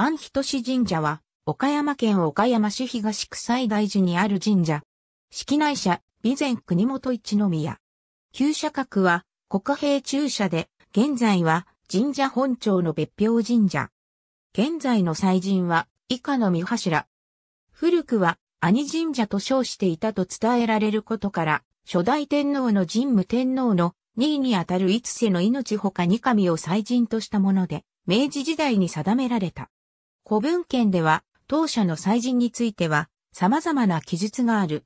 安市神社は、岡山県岡山市東区西大寺にある神社。式内社、備前国本一宮。旧社格は、国兵中社で、現在は神社本庁の別表神社。現在の祭神は、以下の三柱。古くは、兄神社と称していたと伝えられることから、初代天皇の神武天皇の二位にあたる五世の命ほか二神を祭神としたもので、明治時代に定められた。古文献では、当社の祭神については、様々な記述がある。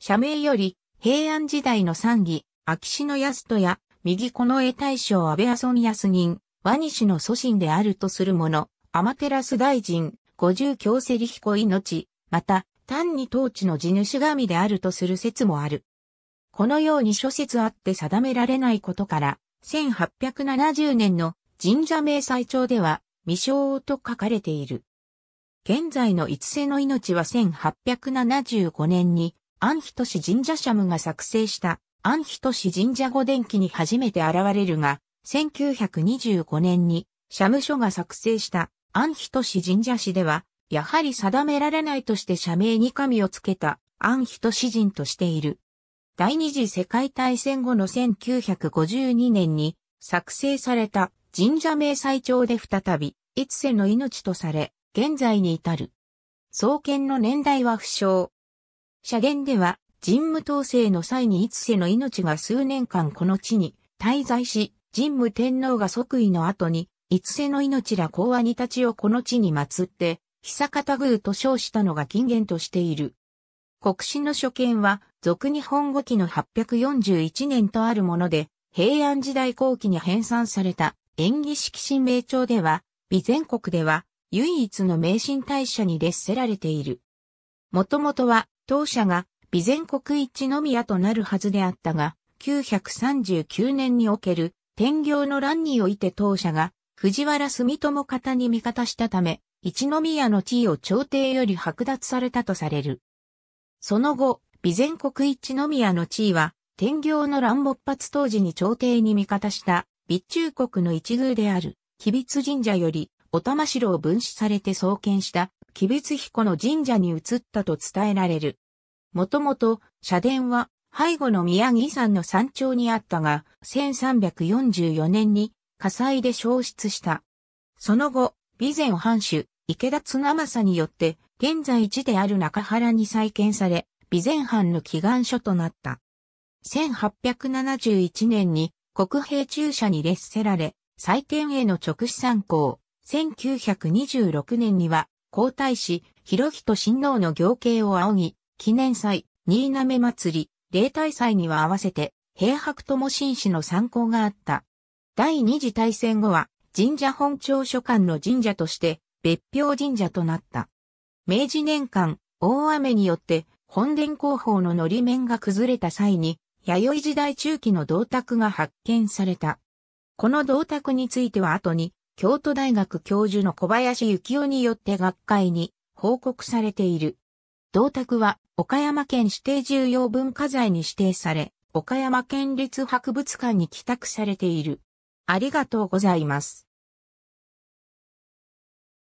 社名より、平安時代の三義、秋篠安人や、右この絵大将安倍安生安人、和西の祖神であるとするもの、天照大臣、五十教・セリ彦命、また、単に当地の地主神であるとする説もある。このように諸説あって定められないことから、1870年の神社名祭帳では、未生と書かれている。現在の五瀬の命は1875年に、アンヒト神社社務が作成したアンヒト神社御伝記に初めて現れるが、1925年に社務所が作成したアンヒト神社史では、やはり定められないとして社名に神をつけたアンヒト人としている。第二次世界大戦後の1952年に作成された神社名最長で再び、越世の命とされ、現在に至る。創建の年代は不詳。社言では、神武統制の際に一世の命が数年間この地に滞在し、神武天皇が即位の後に、一世の命ら公和にたちをこの地に祀って、久方宮と称したのが近元としている。国史の所見は、俗日本語記の841年とあるもので、平安時代後期に編纂された演技式神明帳では、備前国では唯一の名神大社に列せられている。もともとは当社が備前国一の宮となるはずであったが、939年における天行の乱において当社が藤原住友方に味方したため、一宮の地位を朝廷より剥奪されたとされる。その後、備前国一宮の地位は、天行の乱勃発当時に朝廷に味方した備中国の一宮である、吉備津神社より、お玉城を分子されて創建した、吉備津彦の神社に移ったと伝えられる。もともと、社殿は、背後の宮城山の山頂にあったが、1344年に火災で消失した。その後、備前藩主、池田綱政によって、現在寺である中原に再建され、備前藩の祈願所となった。1871年に国兵中車に列せられ、祭典への直視参考、1926年には、皇太子、広人親王の行刑を仰ぎ、記念祭、新滑祭り、例大祭には合わせて、平白友紳士の参考があった。第二次大戦後は、神社本庁所管の神社として、別表神社となった。明治年間、大雨によって、本殿広報ののり面が崩れた際に、弥生時代中期の銅鐸が発見された。この銅鐸については後に、京都大学教授の小林幸雄によって学会に報告されている。銅鐸は岡山県指定重要文化財に指定され、岡山県立博物館に寄託されている。ありがとうございます。